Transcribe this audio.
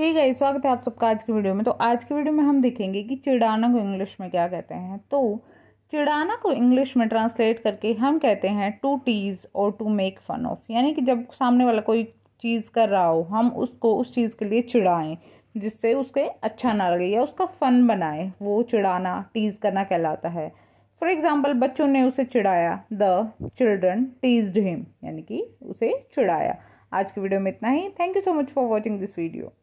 ये गई स्वागत है आप सबका आज की वीडियो में तो आज की वीडियो में हम देखेंगे कि चिड़ाना को इंग्लिश में क्या कहते हैं तो चिड़ाना को इंग्लिश में ट्रांसलेट करके हम कहते हैं टू टीज और टू मेक फन ऑफ यानी कि जब सामने वाला कोई चीज़ कर रहा हो हम उसको उस चीज़ के लिए चिड़ाएं जिससे उसके अच्छा ना लगे या उसका फन बनाए वो चिड़ाना टीज़ करना कहलाता है फॉर एग्ज़ाम्पल बच्चों ने उसे चिड़ाया द चिल्ड्रन टीज्ड हिम यानी कि उसे चिड़ाया आज की वीडियो में इतना ही thank you so much for watching this video